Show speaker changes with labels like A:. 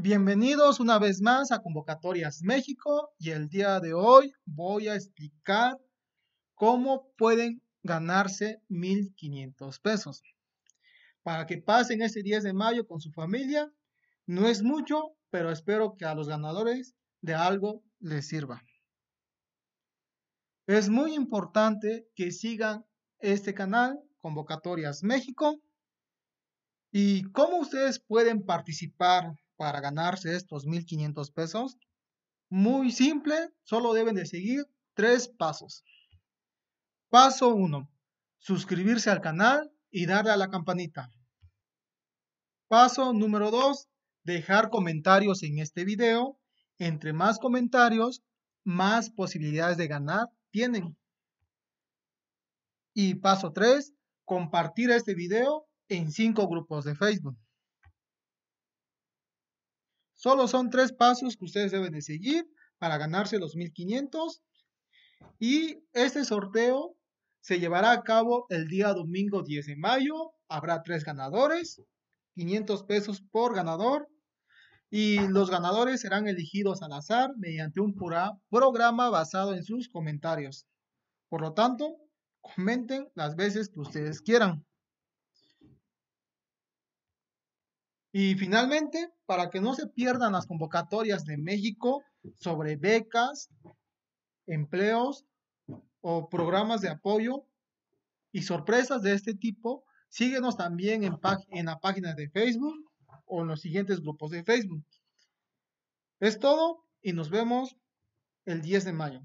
A: Bienvenidos una vez más a Convocatorias México y el día de hoy voy a explicar cómo pueden ganarse 1.500 pesos. Para que pasen este 10 de mayo con su familia, no es mucho, pero espero que a los ganadores de algo les sirva. Es muy importante que sigan este canal, Convocatorias México. ¿Y cómo ustedes pueden participar para ganarse estos 1500 pesos? Muy simple, solo deben de seguir tres pasos. Paso 1. Suscribirse al canal y darle a la campanita. Paso número 2. Dejar comentarios en este video. Entre más comentarios, más posibilidades de ganar tienen. Y paso 3. Compartir este video en cinco grupos de Facebook. Solo son tres pasos que ustedes deben de seguir para ganarse los 1500. Y este sorteo se llevará a cabo el día domingo 10 de mayo. Habrá tres ganadores, 500 pesos por ganador. Y los ganadores serán elegidos al azar mediante un programa basado en sus comentarios. Por lo tanto, comenten las veces que ustedes quieran. Y finalmente, para que no se pierdan las convocatorias de México sobre becas, empleos o programas de apoyo y sorpresas de este tipo, síguenos también en, la página de Facebook o en los siguientes grupos de Facebook. Es todo y nos vemos el 10 de mayo.